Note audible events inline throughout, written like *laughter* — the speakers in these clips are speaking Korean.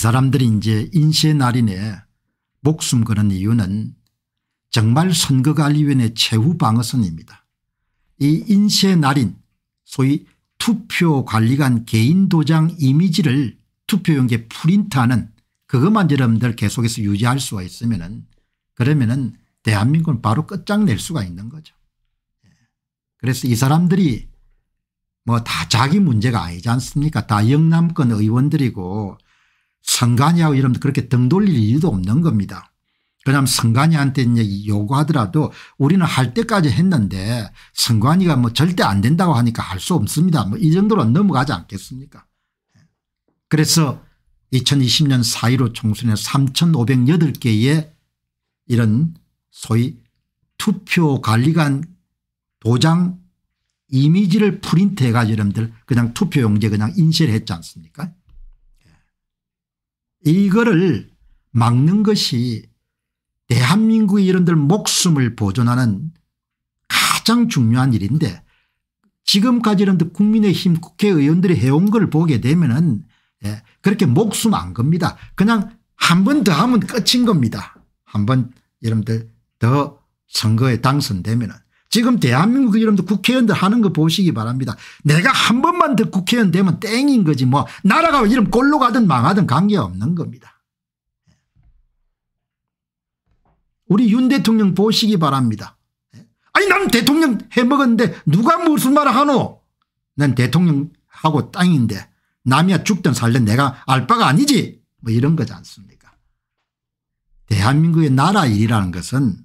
사람들이 이제 인쇄 날인에 목숨 거는 이유는 정말 선거관리위원회 최후 방어선입니다. 이 인쇄 날인 소위 투표관리관 개인 도장 이미지를 투표용지에 프린트하는 그것만 여러분들 계속해서 유지할 수가 있으면 은 그러면 은 대한민국은 바로 끝장낼 수가 있는 거죠. 그래서 이 사람들이 뭐 다 자기 문제가 아니지 않습니까 다 영남권 의원들이고 성관이하고 이러면 그렇게 등 돌릴 이유도 없는 겁니다. 그다음 선관이한테 요구하더라도 우리는 할 때까지 했는데 성관이가뭐 절대 안 된다고 하니까 할 수 없습니다. 뭐 이 정도로 넘어가지 않겠습니까 그래서 2020년 4.15 총선에 3508개의 이런 소위 투표관리관 도장 이미지를 프린트해 가지고 여러분들 그냥 투표용지에 그냥 인쇄를 했지 않습니까 이거를 막는 것이 대한민국의 이런들 목숨을 보존하는 가장 중요한 일인데 지금까지 이런 국민의힘 국회의원들이 해온 걸 보게 되면 은 예, 그렇게 목숨 안 겁니다. 그냥 한 번 더 하면 끝인 겁니다. 한 번 여러분들 더 선거에 당선되면 은 지금 대한민국 그 이름도 국회의원들 하는 거 보시기 바랍니다. 내가 한 번만 더 국회의원 되면 땡인 거지 뭐 나라가 이름 꼴로 가든 망하든 관계없는 겁니다. 우리 윤 대통령 보시기 바랍니다. 아니 난 대통령 해먹었는데 누가 무슨 말을 하노 난 대통령하고 땅인데 남이야 죽든 살든 내가 알 바가 아니지 뭐 이런 거지 않습니까 대한민국의 나라 일이라는 것은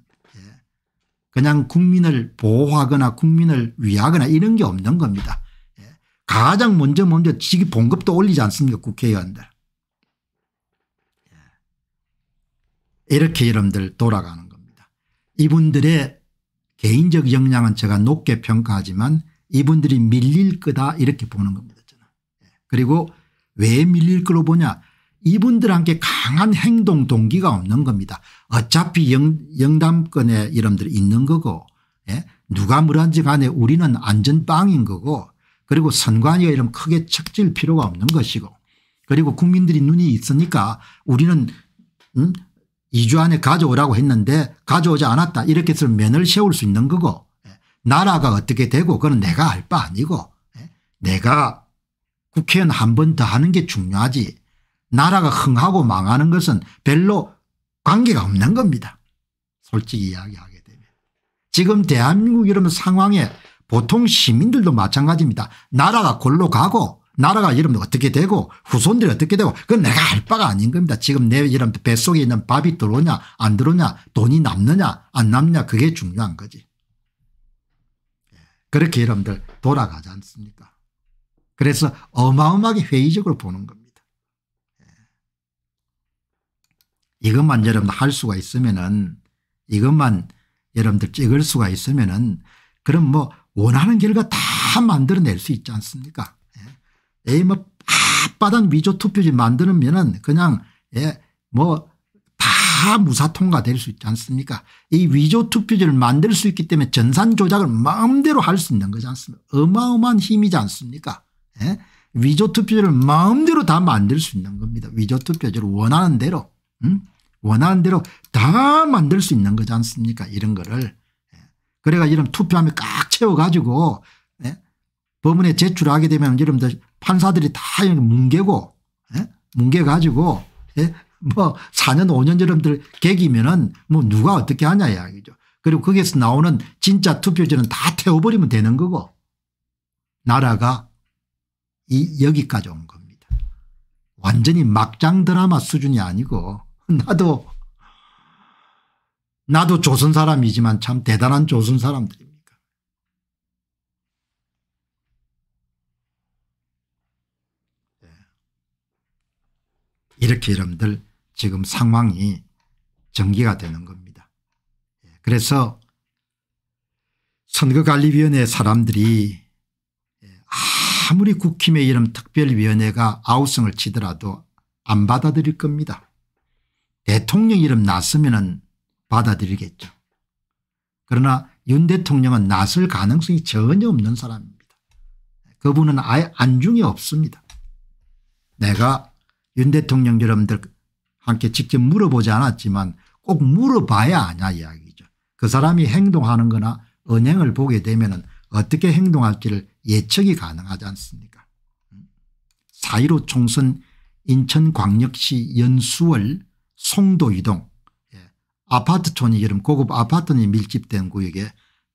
그냥 국민을 보호하거나 국민을 위하거나 이런 게 없는 겁니다. 예. 가장 먼저 먼저 직위 봉급도 올리지 않습니까 국회의원들. 예. 이렇게 여러분들 돌아가는 겁니다. 이분들의 개인적 역량은 제가 높게 평가하지만 이분들이 밀릴 거다 이렇게 보는 겁니다. 저는. 예. 그리고 왜 밀릴 거로 보냐 이분들한테 강한 행동 동기가 없는 겁니다. 어차피 영, 담권의 이름들 있는 거고 예? 누가 물한지 간에 우리는 안전빵인 거고 그리고 선관위가 이름 크게 척질 필요가 없는 것이고 그리고 국민들이 눈이 있으니까 우리는 음? 2주 안에 가져오라고 했는데 가져오지 않았다 이렇게 해서 면을 세울 수 있는 거고 예? 나라가 어떻게 되고 그건 내가 알바 아니고 예? 내가 국회의원 한 번 더 하는 게 중요하지 나라가 흥하고 망하는 것은 별로 관계가 없는 겁니다. 솔직히 이야기하게 되면. 지금 대한민국 이런 상황에 보통 시민들도 마찬가지입니다. 나라가 골로 가고 나라가 이러면 어떻게 되고 후손들이 어떻게 되고 그건 내가 할 바가 아닌 겁니다. 지금 내 이런 뱃속에 있는 밥이 들어오냐 안 들어오냐 돈이 남느냐 안 남느냐 그게 중요한 거지. 예, 그렇게 여러분들 돌아가지 않습니까 그래서 어마어마하게 회의적으로 보는 겁니다. 이것만 여러분 들할 수가 있으면은 이것만 여러분들 찍을 수가 있으면은 그럼 뭐 원하는 결과 다 만들어낼 수 있지 않습니까? 예. 에이 뭐 바단 위조 투표지 만들면은 그냥 예뭐다 무사 통과될 수 있지 않습니까? 이 위조 투표지를 만들 수 있기 때문에 전산 조작을 마음대로 할 수 있는 거지 않습니까? 어마어마한 힘이지 않습니까? 예? 위조 투표지를 마음대로 다 만들 수 있는 겁니다. 위조 투표지를 원하는 대로. 음? 원하는 대로 다 만들 수 있는 거지 않습니까 이런 거를. 예. 그래가 이런 투표함에 꽉 채워가지고 예? 법원에 제출하게 되면 여러분들 판사들이 다 뭉개고 예? 뭉개가지고 예? 뭐 4년 5년 여러분들 객이면은 뭐 누가 어떻게 하냐 이야기죠. 그리고 거기에서 나오는 진짜 투표지는 다 태워버리면 되는 거고 나라가 이 여기까지 온 겁니다. 완전히 막장 드라마 수준이 아니고 음. 나도 나도 조선 사람이지만 참 대단한 조선 사람들입니다. 예. 이렇게 여러분들 지금 상황이 전기가 되는 겁니다. 예. 그래서 선거관리위원회 사람들이 예, 아무리 국힘의 이름 특별위원회가 아우성을 치더라도 안 받아들일 겁니다. 대통령 이름 났으면 받아들이겠죠. 그러나 윤 대통령은 났을 가능성이 전혀 없는 사람입니다. 그분은 아예 안중이 없습니다. 내가 윤 대통령 여러분들 함께 직접 물어보지 않았지만 꼭 물어봐야 아냐 이야기죠. 그 사람이 행동하는 거나 언행을 보게 되면 어떻게 행동할지를 예측이 가능하지 않습니까 4.15 총선 인천광역시 연수월 송도 이동 예. 아파트촌이 이름 고급 아파트니 밀집된 구역에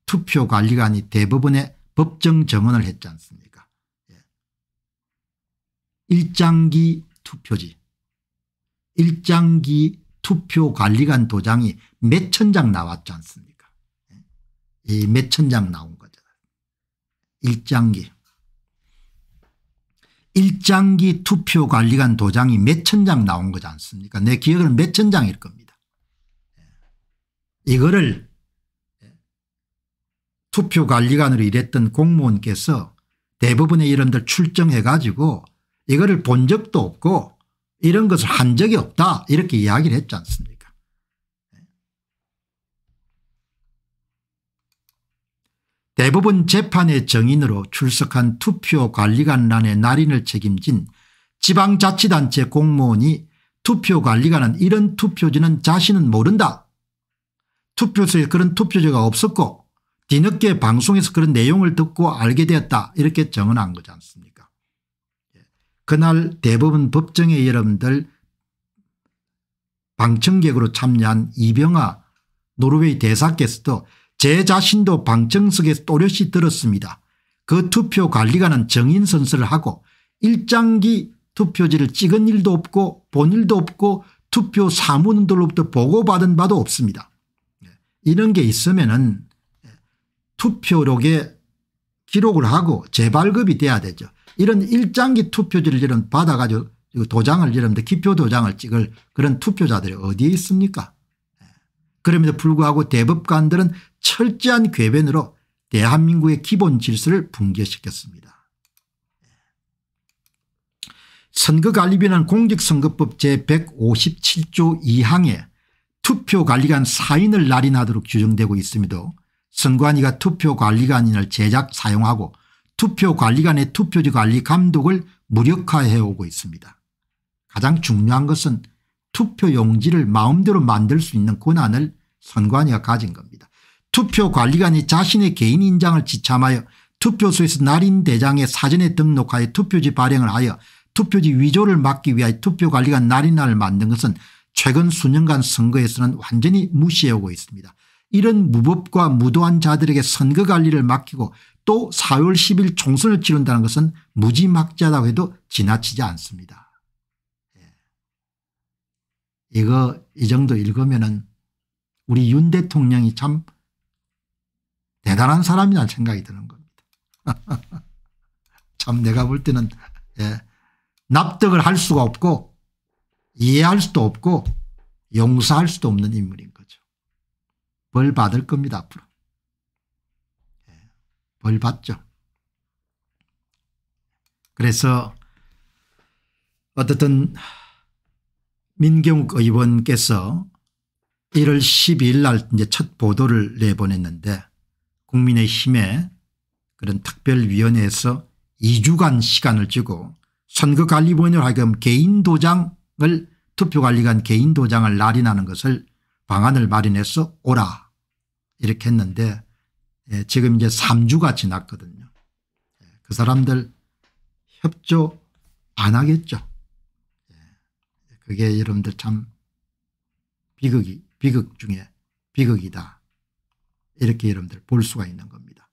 투표관리관이 대부분의 법정 정언을 했지 않습니까 예. 일장기 투표지 일장기 투표관리관 도장이 몇천장 나왔지 않습니까 예. 이몇천장 나온 거죠 일장기 일장기 투표관리관 도장이 몇천장 나온 거지 않습니까 내 기억은 몇천 장일 겁니다. 이거를 투표관리관으로 일했던 공무원께서 대부분의 이런들 출정해 가지고 이거를 본 적도 없고 이런 것을 한 적이 없다 이렇게 이야기를 했지 않습니까 대법원 재판의 정인으로 출석한 투표관리관란의 날인을 책임진 지방자치단체 공무원이 투표관리관은 이런 투표지는 자신은 모른다. 투표소에 그런 투표지가 없었고 뒤늦게 방송에서 그런 내용을 듣고 알게 되었다 이렇게 정언한 거지 않습니까 예. 그날 대법원 법정에 여러분들 방청객으로 참여한 이병아 노르웨이 대사께서도 제 자신도 방청석에 서 또렷이 들었습니다. 그 투표 관리관은 정인 선서를 하고 일장기 투표지를 찍은 일도 없고 본 일도 없고 투표 사무원들로부터 보고받은 바도 없습니다. 예, 이런 게 있으면 은 투표록에 기록을 하고 재발급이 돼야 되죠. 이런 일장기 투표지를 이런 받아가지고 도장을 이런데 기표 도장을 찍을 그런 투표자들이 어디에 있습니까? 예, 그럼에도 불구하고 대법관들은 철저한 궤변으로 대한민국의 기본 질서를 붕괴시켰습니다. 선거관리비난 공직선거법 제157조 2항에 투표관리관 사인을 날인하도록 규정되고 있음에도 선관위가 투표관리관인을 제작 사용하고 투표관리관의 투표지 관리 감독을 무력화해오고 있습니다. 가장 중요한 것은 투표용지를 마음대로 만들 수 있는 권한을 선관위가 가진 겁니다. 투표관리관이 자신의 개인 인장을 지참하여 투표소에서 날인 대장의 사전에 등록하여 투표지 발행을 하여 투표지 위조를 막기 위하여 투표관리관 날인날을 만든 것은 최근 수년간 선거에서는 완전히 무시해오고 있습니다. 이런 무법과 무도한 자들에게 선거관리를 맡기고 또 4월 10일 총선을 치른다는 것은 무지막지하다고 해도 지나치지 않습니다. 예. 이거 이 정도 읽으면 은 우리 윤 대통령이 참 대단한 사람이라는 생각이 드는 겁니다. *laughs* 참 내가 볼 때는 예, 납득을 할 수가 없고 이해할 수도 없고 용서할 수도 없는 인물인 거죠. 벌 받을 겁니다 앞으로. 예, 벌 받죠. 그래서 어떻든 민경욱 의원께서 1월 12일 날첫 보도를 내보냈는데 국민의힘의 그런 특별위원회에서 2주간 시간을 주고 선거관리본으로 하여금 개인도장을 투표관리관 개인도장을 날인하는 것을 방안을 마련해서 오라 이렇게 했는데 예, 지금 이제 3주가 지났거든요. 예, 그 사람들 협조 안 하겠죠. 예, 그게 여러분들 참 비극이 비극 중에 비극이다. 이렇게 여러분들 볼 수가 있는 겁니다.